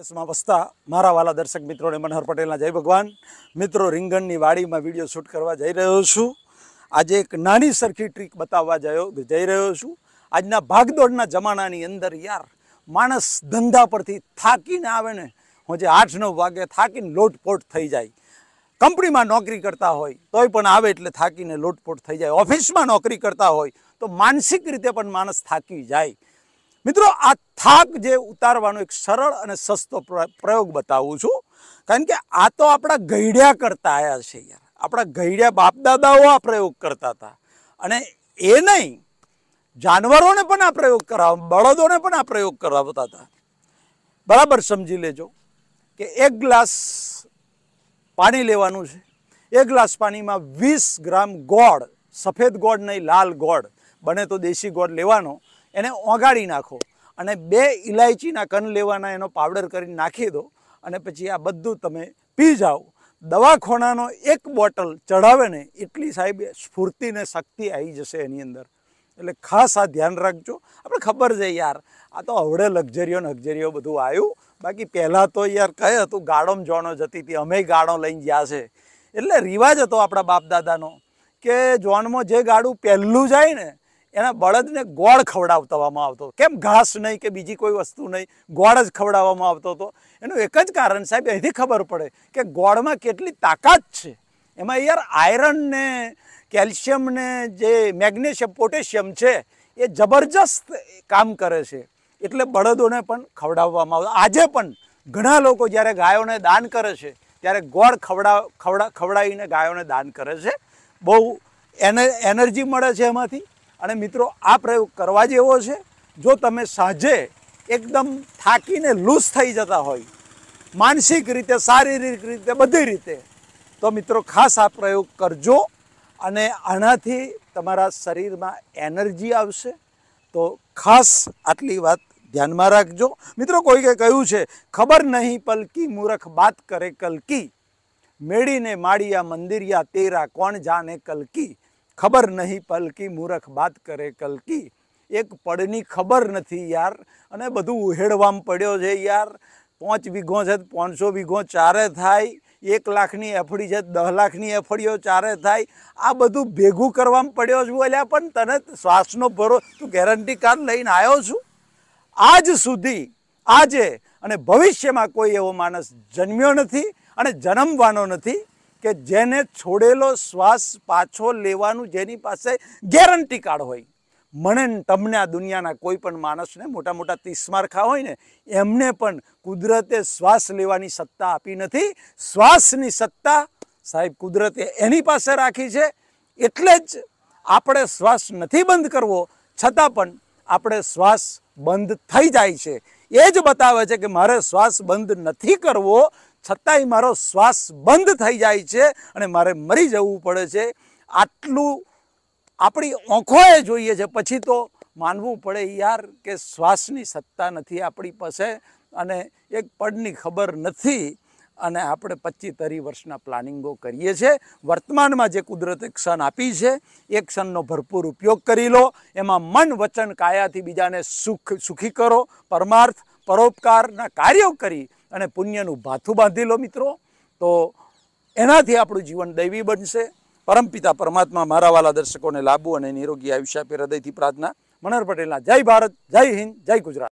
اسمبستہ نار حوالہ درشک મિત્રો ને મનહર પટેલ ના જય ભગવાન મિત્રો રીંગણ ની વાડી માં વિડિયો શૂટ કરવા જઈ રહ્યો છું આજે એક નાની સરખી ટ્રીક બતાવવા જાયો જઈ રહ્યો છું આજ ના ભાગ દોડ ના જમાના ની અંદર યાર માણસ ધંધા પર થી થાકીને આવે ને હોજે 8 9 વાગે થાકીને લોટપોટ થઈ જાય કંપની માં નોકરી કરતા હોય તોય પણ આવે એટલે થાકીને લોટપોટ થઈ જાય ઓફિસ માં નોકરી કરતા હોય તો માનસિક રીતે પણ માણસ થાકી જાય મિત્રો આ થાક જે ઉતારવાનો એક સરળ અને સસ્તો પ્રયોગ બતાવું છું કારણ કે આ તો આપણા ગઈડ્યા કરતા આવ્યા છે યાર આપણા ગઈડ્યા બાપદાદાઓ આ પ્રયોગ કરતા હતા અને એ નહીં જાનવરોને પણ આ પ્રયોગ કરાવ બળદોને પણ આ પ્રયોગ કરાવતા હતા બરાબર સમજી લેજો કે એક ગ્લાસ પાણી લેવાનું છે એક ગ્લાસ પાણીમાં વીસ ગ્રામ ગોળ સફેદ ગોળ નહીં લાલ ગોળ બને તો દેશી ગોળ લેવાનો એને ઓગાળી નાખો અને બે ઇલાયચીના કન લેવાના એનો પાવડર કરીને નાખી દો અને પછી આ બધું તમે પી જાઓ દવાખોનાનો એક બોટલ ચઢાવે ને એટલી સાહેબ સ્ફૂર્તિને શક્તિ આવી જશે એની અંદર એટલે ખાસ આ ધ્યાન રાખજો આપણે ખબર છે યાર આ તો હવડે લક્ઝરીઓ ને લક્ઝરીઓ બધું આવ્યું બાકી પહેલાં તો યાર કહે હતું ગાળોમાં જોણો જતી હતી અમે ગાળો લઈને ગયા છે એટલે રિવાજ હતો આપણા બાપ દાદાનો કે જોનમાં જે ગાડું પહેલું જાય ને એના બળદને ગોળ ખવડાવવામાં આવતો કેમ ઘાસ નહીં કે બીજી કોઈ વસ્તુ નહીં ગોળ જ ખવડાવવામાં આવતો હતો એનું એક જ કારણ સાહેબ અહીંથી ખબર પડે કે ગોળમાં કેટલી તાકાત છે એમાં યાર આયરન ને કેલ્શિયમ ને જે મેગ્નેશિયમ પોટેશિયમ છે એ જબરજસ્ત કામ કરે છે એટલે બળદોને પણ ખવડાવવામાં આવતો આજે પણ ઘણા લોકો જ્યારે ગાયોને દાન કરે છે ત્યારે ગોળ ખવડાવ ખવડા ખવડાવીને ગાયોને દાન કરે છે બહુ એને એનર્જી મળે છે એમાંથી અને મિત્રો આ પ્રયોગ કરવા જેવો છે જો તમે સાંજે એકદમ થાકીને લૂઝ થઈ જતા હોય માનસિક રીતે શારીરિક રીતે બધી રીતે તો મિત્રો ખાસ આ પ્રયોગ કરજો અને આનાથી તમારા શરીરમાં એનર્જી આવશે તો ખાસ આટલી વાત ધ્યાનમાં રાખજો મિત્રો કોઈએ કહ્યું છે ખબર નહીં પલકી મૂરખ બાત કરે કલકી મેળીને માળિયા મંદિરિયા તેરા કોણ જાને કલકી ખબર નહીં પલકી મૂરખ વાત કરે કલકી એક પડની ખબર નથી યાર અને બધું ઉહેડવામ પડ્યો છે યાર પાંચ વીઘો છે પાંચસો વીઘો ચારે થાય એક લાખની એફડી છે દસ લાખની એફડીઓ ચારે થાય આ બધું ભેગું કરવામાં પડ્યો છું એટલે પણ તને શ્વાસનો ભરો તું ગેરંટી કાર્ડ લઈને આવ્યો છું આજ સુધી આજે અને ભવિષ્યમાં કોઈ એવો માણસ જન્મ્યો નથી અને જન્મવાનો નથી કે જેને છોડેલો શ્વાસ પાછો લેવાનું જેની પાસે ગેરંટી કાર્ડ હોય મને તમને આ દુનિયાના કોઈ પણ માણસને મોટા મોટા તીસમારખા હોય ને એમને પણ કુદરતે શ્વાસ લેવાની સત્તા આપી નથી શ્વાસની સત્તા સાહેબ કુદરતે એની પાસે રાખી છે એટલે જ આપણે શ્વાસ નથી બંધ કરવો છતાં પણ આપણે શ્વાસ બંધ થઈ જાય છે એ જ બતાવે છે કે મારે શ્વાસ બંધ નથી કરવો છતાંય મારો શ્વાસ બંધ થઈ જાય છે અને મારે મરી જવું પડે છે આટલું આપણી આંખોએ જોઈએ છે પછી તો માનવું પડે યાર કે શ્વાસની સત્તા નથી આપણી પાસે અને એક પડની ખબર નથી અને આપણે પચીસ તરી વર્ષના પ્લાનિંગો કરીએ છીએ વર્તમાનમાં જે કુદરતે ક્ષણ આપી છે એ ક્ષણનો ભરપૂર ઉપયોગ કરી લો એમાં મન વચન કાયાથી બીજાને સુખ સુખી કરો પરમાર્થ પરોપકારના કાર્યો કરી અને પુણ્યનું ભાથું બાંધી લો મિત્રો તો એનાથી આપણું જીવન દૈવી બનશે પરમ પિતા પરમાત્મા મારા વાલા દર્શકોને લાબુ અને નિરોગી આયુષ્ય પર હૃદયથી પ્રાર્થના મનર પટેલના જય ભારત જય હિન્દ જય ગુજરાત